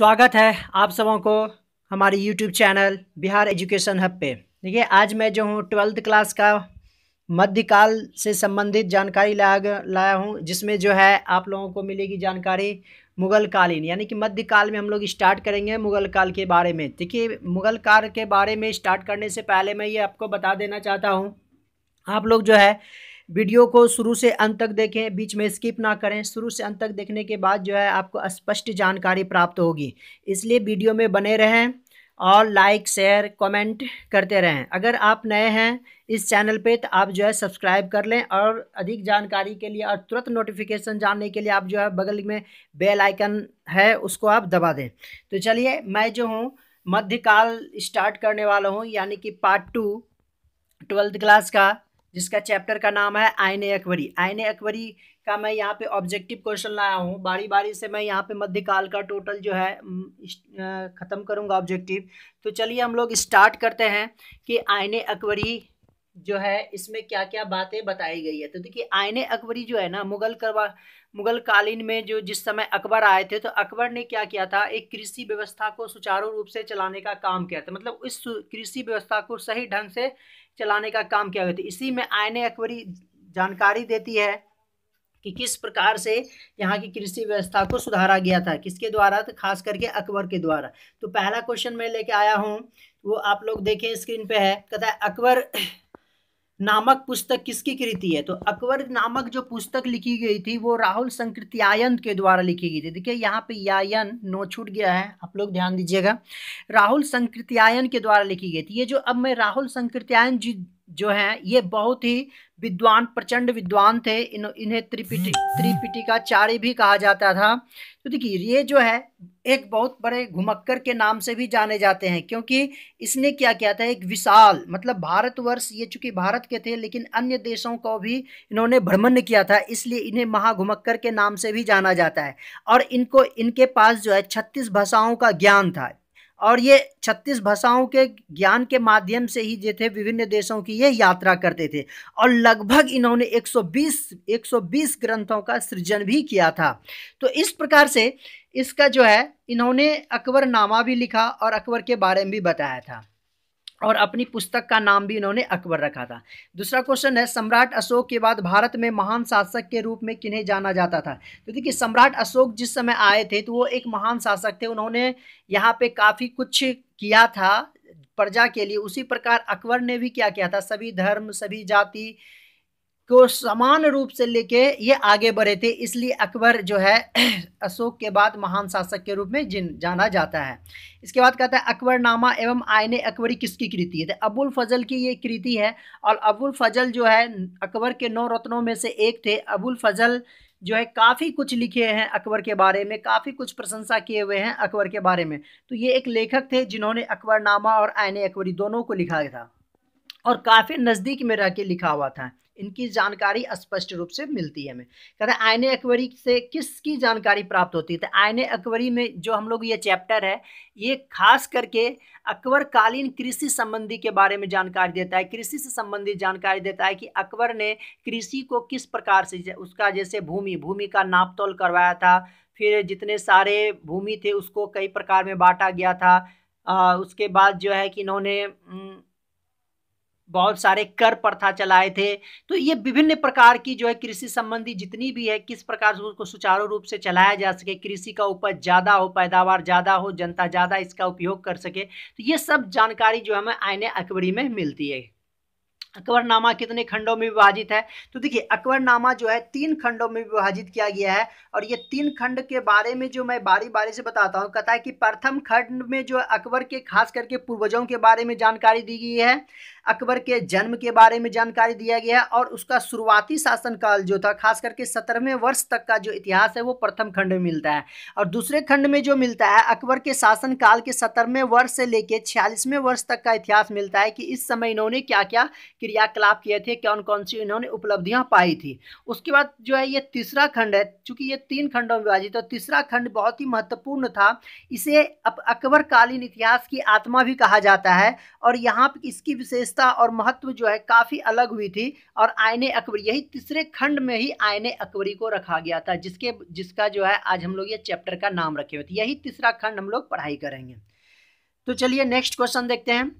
स्वागत है आप सबों को हमारे YouTube channel Bihar education hub पे देखिए आज मैं जो हूँ ट्वेल्थ क्लास का मध्यकाल से संबंधित जानकारी ला लाया हूँ जिसमें जो है आप लोगों को मिलेगी जानकारी मुगल कालीन यानी कि मध्यकाल में हम लोग स्टार्ट करेंगे मुगल काल के बारे में देखिए मुगल काल के बारे में स्टार्ट करने से पहले मैं ये आपको बता देना चाहता हूँ आप लोग जो है वीडियो को शुरू से अंत तक देखें बीच में स्किप ना करें शुरू से अंत तक देखने के बाद जो है आपको स्पष्ट जानकारी प्राप्त होगी इसलिए वीडियो में बने रहें और लाइक शेयर कमेंट करते रहें अगर आप नए हैं इस चैनल पे तो आप जो है सब्सक्राइब कर लें और अधिक जानकारी के लिए और तुरंत नोटिफिकेशन जानने के लिए आप जो है बगल में बेल आइकन है उसको आप दबा दें तो चलिए मैं जो हूँ मध्यकाल स्टार्ट करने वाला हूँ यानी कि पार्ट टू ट्वेल्थ क्लास का जिसका चैप्टर का नाम है आयन अकबरी आयन अकबरी का मैं यहाँ पे ऑब्जेक्टिव क्वेश्चन लाया हूँ बारी बारी से मैं यहाँ पे मध्यकाल का टोटल जो है ख़त्म करूँगा ऑब्जेक्टिव तो चलिए हम लोग स्टार्ट करते हैं कि आयन अकबरी जो है इसमें क्या क्या बातें बताई गई है तो देखिए आयन अकबरी जो है ना मुगल करवा मुगल कालीन में जो जिस समय अकबर आए थे तो अकबर ने क्या किया था एक कृषि व्यवस्था को सुचारू रूप से चलाने का काम किया था मतलब इस कृषि व्यवस्था को सही ढंग से चलाने का काम किया गया था तो इसी में आयने अकबरी जानकारी देती है कि किस प्रकार से यहाँ की कृषि व्यवस्था को सुधारा गया था किसके द्वारा तो खास करके अकबर के द्वारा तो पहला क्वेश्चन मैं लेके आया हूँ वो आप लोग देखें स्क्रीन पे है कहता है अकबर नामक पुस्तक किसकी कृति है तो अकबर नामक जो पुस्तक लिखी गई थी वो राहुल संकृत्यायन के द्वारा लिखी गई थी देखिए यहाँ पे यायन नो छूट गया है आप लोग ध्यान दीजिएगा राहुल संकृत्यायन के द्वारा लिखी गई थी ये जो अब मैं राहुल संकृत्यायन जी जो हैं ये बहुत ही विद्वान प्रचंड विद्वान थे इन इन्हें त्रिपिटी त्रिपिटिकाचार्य भी कहा जाता था तो देखिए ये जो है एक बहुत बड़े घुमक्कर के नाम से भी जाने जाते हैं क्योंकि इसने क्या किया था एक विशाल मतलब भारतवर्ष ये चूंकि भारत के थे लेकिन अन्य देशों को भी इन्होंने भ्रमण किया था इसलिए इन्हें महाघुमक्कर के नाम से भी जाना जाता है और इनको इनके पास जो है छत्तीस भाषाओं का ज्ञान था और ये छत्तीस भाषाओं के ज्ञान के माध्यम से ही जो थे विभिन्न देशों की ये यात्रा करते थे और लगभग इन्होंने 120 120 ग्रंथों का सृजन भी किया था तो इस प्रकार से इसका जो है इन्होंने अकबर नामा भी लिखा और अकबर के बारे में भी बताया था और अपनी पुस्तक का नाम भी इन्होंने अकबर रखा था दूसरा क्वेश्चन है सम्राट अशोक के बाद भारत में महान शासक के रूप में किन्हें जाना जाता था तो देखिए सम्राट अशोक जिस समय आए थे तो वो एक महान शासक थे उन्होंने यहाँ पे काफ़ी कुछ किया था प्रजा के लिए उसी प्रकार अकबर ने भी क्या किया था सभी धर्म सभी जाति को समान रूप से लेके ये आगे बढ़े थे इसलिए अकबर जो है अशोक के बाद महान शासक के रूप में जिन जाना जाता है इसके बाद कहता है अकबरनामा एवं आयन अकबरी किसकी कृति है तो अबुल फजल की ये कृति है और अबुल फजल जो है अकबर के नौ रत्नों में से एक थे अबुल फजल जो है काफ़ी कुछ लिखे हैं अकबर के बारे में काफ़ी कुछ प्रशंसा किए हुए हैं अकबर के बारे में तो ये एक लेखक थे जिन्होंने अकबरनामा और आयने अकबरी दोनों को लिखा था और काफ़ी नज़दीक में रह के लिखा हुआ था इनकी जानकारी स्पष्ट रूप से मिलती है हमें कहते हैं आयने अकबरी से किसकी जानकारी प्राप्त होती है तो आयने अकबरी में जो हम लोग ये चैप्टर है ये खास करके अकबर कालीन कृषि संबंधी के बारे में जानकारी देता है कृषि से संबंधित जानकारी देता है कि अकबर ने कृषि को किस प्रकार से उसका जैसे भूमि भूमि का नापतोल करवाया था फिर जितने सारे भूमि थे उसको कई प्रकार में बांटा गया था आ, उसके बाद जो है कि इन्होंने बहुत सारे कर प्रथा चलाए थे तो ये विभिन्न प्रकार की जो है कृषि संबंधी जितनी भी है किस प्रकार से उसको सुचारू रूप से चलाया जा सके कृषि का उपज ज़्यादा हो पैदावार ज़्यादा हो जनता ज़्यादा इसका उपयोग कर सके तो ये सब जानकारी जो हमें आईने अकबरी में मिलती है अकबरनामा कितने खंडों में विभाजित है तो देखिए अकबरनामा जो है तीन खंडों में विभाजित किया गया है और ये तीन खंड के बारे में जो मैं बारी बारी से बताता हूँ कहता है कि प्रथम खंड में जो अकबर के खास करके पूर्वजों के बारे में जानकारी दी गई है अकबर के जन्म के बारे में जानकारी दिया गया है और उसका शुरुआती शासनकाल जो था खास करके सत्रहवें वर्ष तक का जो इतिहास है वो प्रथम खंड में मिलता है और दूसरे खंड में जो मिलता है अकबर के शासनकाल के सत्रहवें वर्ष से लेकर छियालीसवें वर्ष तक का इतिहास मिलता है कि इस समय इन्होंने क्या क्या क्रियाकलाप किए थे कौन कौन सी इन्होंने उपलब्धियां पाई थी उसके बाद जो है ये तीसरा खंड है चूंकि ये तीन खंडों में विभाजित है तो तीसरा खंड बहुत ही महत्वपूर्ण था इसे अकबरकालीन इतिहास की आत्मा भी कहा जाता है और यहाँ इसकी विशेषता और महत्व जो है काफ़ी अलग हुई थी और आयने अकबरी यही तीसरे खंड में ही आयने अकबरी को रखा गया था जिसके जिसका जो है आज हम लोग ये चैप्टर का नाम रखे हुए थे यही तीसरा खंड हम लोग पढ़ाई करेंगे तो चलिए नेक्स्ट क्वेश्चन देखते हैं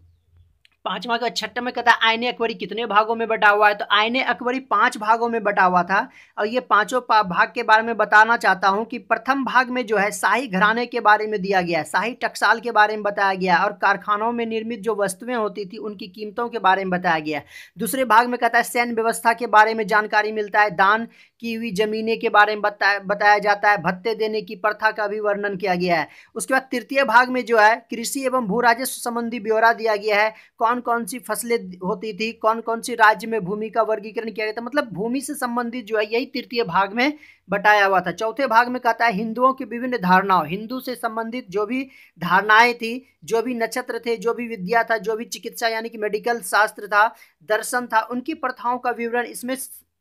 पांचवा का छठा में कहता है आयने अकबरी कितने भागों में बटा हुआ है तो आयने अकबरी पांच भागों में बटा हुआ था और ये पांचों भाग के बारे में बताना चाहता हूँ कि प्रथम भाग में जो है शाही घराने के बारे में दिया गया है शाही टकसाल के बारे में बताया गया और कारखानों में निर्मित जो वस्तुएं होती थी उनकी कीमतों के बारे में बताया गया दूसरे भाग में कहता है सैन्य व्यवस्था के बारे में जानकारी मिलता है दान की हुई जमीने के बारे में बताया बताया जाता है भत्ते देने की प्रथा का भी वर्णन किया गया है उसके बाद तृतीय भाग में जो है कृषि एवं भू राजस्व संबंधी ब्यौरा दिया गया है कौन कौन सी फसलें होती थी कौन कौन सी राज्य में भूमि का वर्गीकरण किया गया था मतलब भूमि से संबंधित जो है यही तृतीय भाग में बताया हुआ था चौथे भाग में कहता है हिंदुओं की विभिन्न धारणाओं हिंदू से संबंधित जो भी धारणाएं थी जो भी नक्षत्र थे जो भी विद्या था जो भी चिकित्सा यानी कि मेडिकल शास्त्र था दर्शन था उनकी प्रथाओं का विवरण इसमें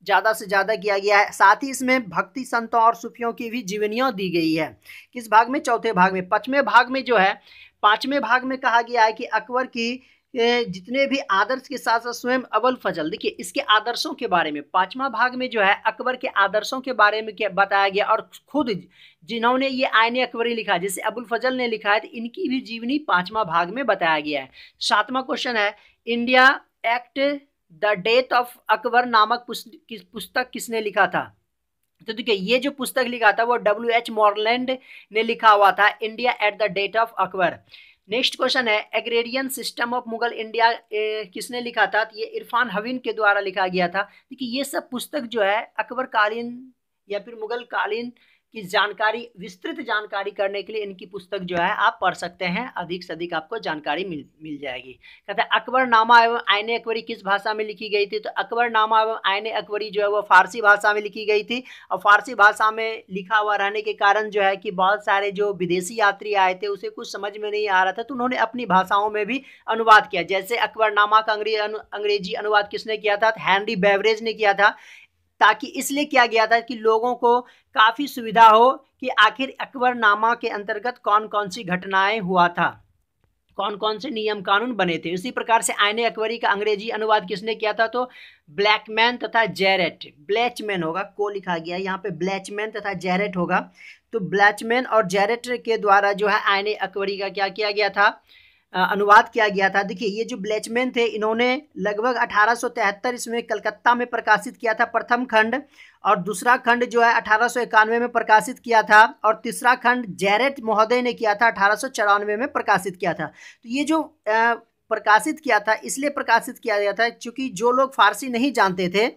ज़्यादा से ज़्यादा किया गया है साथ ही इसमें भक्ति संतों और सूफियों की भी जीवनियाँ दी गई है किस भाग में चौथे भाग में पाँचवें भाग में जो है पाँचवें भाग में कहा गया है कि अकबर की जितने भी आदर्श के साथ साथ स्वयं अबुल फजल देखिए इसके आदर्शों के बारे में पाँचवा भाग में जो है अकबर के आदर्शों के बारे में क्या बताया गया और खुद जिन्होंने ये आयन अकबरी लिखा जैसे अबुल फजल ने लिखा है तो इनकी भी जीवनी पाँचवा भाग में बताया गया है सातवां क्वेश्चन है India at the death of Akbar नामक पुस्तक किसने लिखा था तो देखिए ये जो पुस्तक लिखा था वो डब्ल्यू एच मॉरलैंड ने लिखा हुआ था India at the death of Akbar next question है agrarian system of Mughal India ए, किसने लिखा था तो ये इरफान हवीन के द्वारा लिखा गया था देखिए ये सब पुस्तक जो है अकबर कालीन या फिर मुगल कालीन की जानकारी विस्तृत जानकारी करने के लिए इनकी पुस्तक जो है आप पढ़ सकते हैं अधिक से अधिक आपको जानकारी मिल मिल जाएगी कहते हैं अकबरनामा एवं आयने अकबरी किस भाषा में लिखी गई थी तो अकबरनामा एवं आयने अकबरी जो है वो फारसी भाषा में लिखी गई थी और फारसी भाषा में लिखा हुआ रहने के कारण जो है कि बहुत सारे जो विदेशी यात्री आए थे उसे कुछ समझ में नहीं आ रहा था तो उन्होंने अपनी भाषाओं में भी अनुवाद किया जैसे अकबरनामा का अंग्रेजी अनुवाद किसने किया था तो हैनरी बेवरेज ने किया था ताकि इसलिए किया गया था कि लोगों को काफ़ी सुविधा हो कि आखिर अकबरनामा के अंतर्गत कौन कौन सी घटनाएं हुआ था कौन कौन से नियम कानून बने थे उसी प्रकार से आयने अकबरी का अंग्रेजी अनुवाद किसने किया था तो ब्लैकमैन तथा जैरेट ब्लैचमैन होगा को लिखा गया यहाँ पे ब्लैचमैन तथा जैरेट होगा तो ब्लैचमैन और जैरेट के द्वारा जो है आयने अकबरी का क्या किया गया था अनुवाद किया गया था देखिए ये जो ब्लेचमैन थे इन्होंने लगभग अठारह इसमें कलकत्ता में प्रकाशित किया था प्रथम खंड और दूसरा खंड जो है अठारह में प्रकाशित किया था और तीसरा खंड जैरेट महोदय ने किया था अठारह में प्रकाशित किया था तो ये जो प्रकाशित किया था इसलिए प्रकाशित किया गया था क्योंकि जो लोग फारसी नहीं जानते थे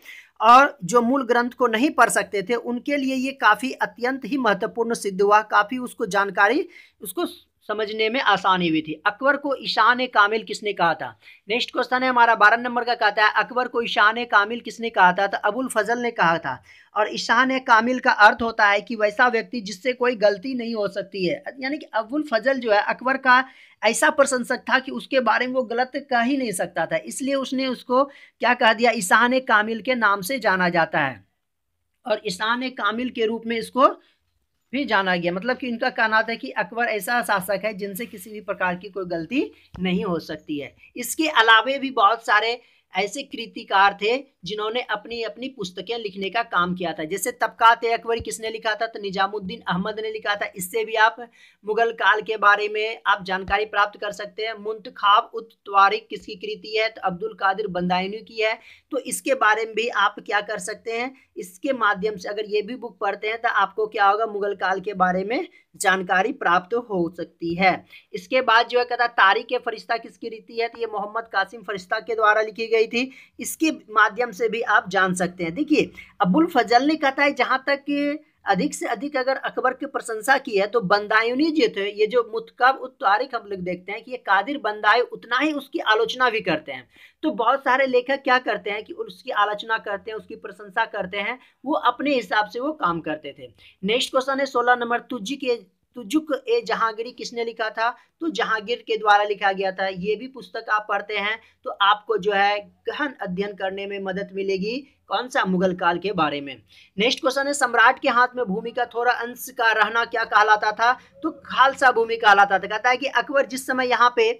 और जो मूल ग्रंथ को नहीं पढ़ सकते थे उनके लिए ये काफ़ी अत्यंत ही महत्वपूर्ण सिद्ध हुआ काफ़ी उसको जानकारी उसको समझने में आसानी हुई थी अकबर को ईशान कामिल किसने कहा था नेक्स्ट क्वेश्चन है हमारा बारह नंबर का कहता है अकबर को ईशान कामिल किसने कहा था तो अबुल फजल ने कहा था और ईशान कामिल का अर्थ होता है कि वैसा व्यक्ति जिससे कोई गलती नहीं हो सकती है यानी कि अबुल फजल जो है अकबर का ऐसा प्रशंसक था कि उसके बारे में वो गलत कह ही नहीं सकता था इसलिए उसने उसको क्या कह दिया ईशान कामिल के नाम से जाना जाता है और ईशान कामिल के रूप में इसको भी जाना गया मतलब कि इनका कहना था कि अकबर ऐसा शासक है जिनसे किसी भी प्रकार की कोई गलती नहीं हो सकती है इसके अलावे भी बहुत सारे ऐसे कृतिकार थे जिन्होंने अपनी अपनी पुस्तकें लिखने का काम किया था जैसे तबकात अकबर किसने लिखा था तो निजामुद्दीन अहमद ने लिखा था इससे भी आप मुगल काल के बारे में आप जानकारी प्राप्त कर सकते हैं मुंतखाब उत्वारिक किसकी कृति है तो अब्दुल कादिर बंदायनी की है तो इसके बारे में भी आप क्या कर सकते हैं इसके माध्यम से अगर ये भी बुक पढ़ते हैं तो आपको क्या होगा मुगल काल के बारे में जानकारी प्राप्त हो सकती है इसके बाद जो है कहता तारीख फरिश्ता किसकी रीति है तो ये मोहम्मद कासिम फरिश्ता के द्वारा लिखी गई गई थी इसके माध्यम से भी आप जान सकते हैं देखिए अबुल फजल ने कहा था जहाँ तक कि अधिक से अधिक अगर अकबर की प्रशंसा की है तो बंदायूनी जो थे ये जो मुतकब उतारिक हम लोग देखते हैं कि ये कादिर बंदाई उतना ही उसकी आलोचना भी करते हैं तो बहुत सारे लेखक क्या करते हैं कि उसकी आलोचना करते हैं उसकी प्रशंसा करते हैं वो अपने हिसाब से वो काम करते थे नेक्स्ट क्वेश्चन है सोलह नंबर तुझी के तुजुक ए जहांगीरी किसने लिखा था तो जहांगीर के द्वारा लिखा गया था ये भी पुस्तक आप पढ़ते हैं तो आपको जो है गहन अध्ययन करने में मदद मिलेगी कौन सा मुगल काल के बारे में नेक्स्ट क्वेश्चन है सम्राट के हाथ में भूमि का थोड़ा अंश का रहना क्या कहलाता था तो खालसा भूमि कहलाता था कहता है कि अकबर जिस समय यहाँ पे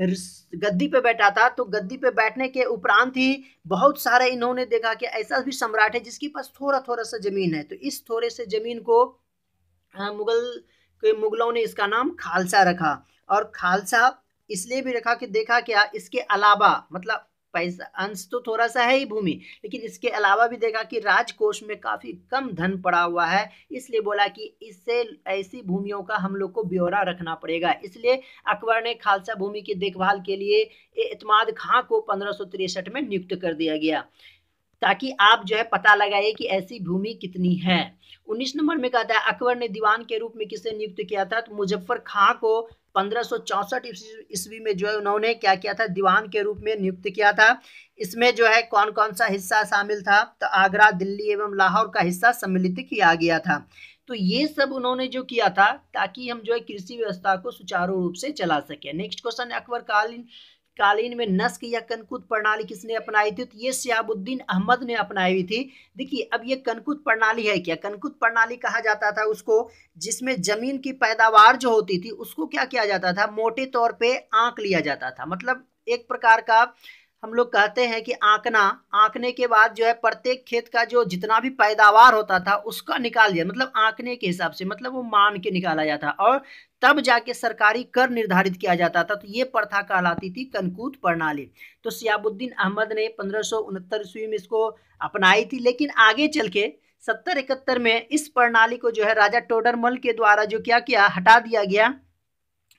गद्दी पे बैठा था तो गद्दी पे बैठने के उपरांत ही बहुत सारे इन्होंने देखा कि ऐसा भी सम्राट है जिसके पास थोड़ा थोड़ा सा जमीन है तो इस थोड़े से जमीन को हाँ, मुगल कि मुगलों ने इसका नाम खालसा रखा और खालसा इसलिए भी रखा कि देखा क्या इसके अलावा मतलब पैसा अंश तो थोड़ा सा है ही भूमि लेकिन इसके अलावा भी देखा कि राजकोष में काफ़ी कम धन पड़ा हुआ है इसलिए बोला कि इससे ऐसी भूमियों का हम लोग को ब्यौरा रखना पड़ेगा इसलिए अकबर ने खालसा भूमि की देखभाल के लिए एतमाद खां को पंद्रह में नियुक्त कर दिया गया ताकि आप जो है पता लगाए कि ऐसी भूमि कितनी है उन्नीस नंबर में कहता है अकबर ने दीवान के रूप में किसे नियुक्त किया था तो मुजफ्फर खां को पंद्रह सौ ईस्वी में जो है उन्होंने क्या किया था दीवान के रूप में नियुक्त किया था इसमें जो है कौन कौन सा हिस्सा शामिल था तो आगरा दिल्ली एवं लाहौर का हिस्सा सम्मिलित किया गया था तो ये सब उन्होंने जो किया था ताकि हम जो है कृषि व्यवस्था को सुचारू रूप से चला सके नेक्स्ट क्वेश्चन अकबर कालीन कालीन में नस्क या कनकुत प्रणाली किसने अपनाई थी तो ये सियाबुद्दीन अहमद ने अपनाई हुई थी देखिए अब ये कनकुत प्रणाली है क्या कनकुत प्रणाली कहा जाता था उसको जिसमें जमीन की पैदावार जो होती थी उसको क्या किया जाता था मोटे तौर पर आंक लिया जाता था मतलब एक प्रकार का हम लोग कहते हैं कि आंकना आंकने के बाद जो है प्रत्येक खेत का जो जितना भी पैदावार होता था उसका निकाल दिया मतलब आंकने के हिसाब से मतलब वो मान के निकाला जाता और तब जाके सरकारी कर निर्धारित किया जाता था तो ये प्रथा कहलाती थी कनकूत प्रणाली तो सियाबुद्दीन अहमद ने पंद्रह ईस्वी में इसको अपनाई थी लेकिन आगे चल के सत्तर इकहत्तर में इस प्रणाली को जो है राजा टोडरमल के द्वारा जो क्या किया हटा दिया गया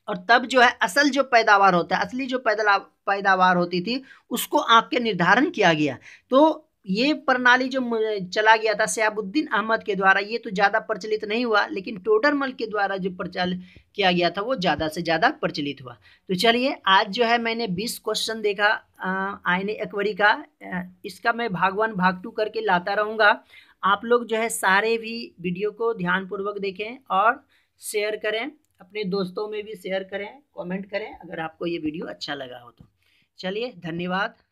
और तब जो है असल जो पैदावार होता है असली जो पैदावार होती थी उसको आपके निर्धारण किया गया तो ये प्रणाली जो चला गया था सयाबुद्दीन अहमद के द्वारा ये तो ज़्यादा प्रचलित नहीं हुआ लेकिन टोडरमल के द्वारा जो प्रचलित किया गया था वो ज़्यादा से ज़्यादा प्रचलित हुआ तो चलिए आज जो है मैंने बीस क्वेश्चन देखा आईने अकबरी का इसका मैं भाग वन भाग टू करके लाता रहूँगा आप लोग जो है सारे भी वीडियो को ध्यानपूर्वक देखें और शेयर करें अपने दोस्तों में भी शेयर करें कॉमेंट करें अगर आपको ये वीडियो अच्छा लगा हो तो चलिए धन्यवाद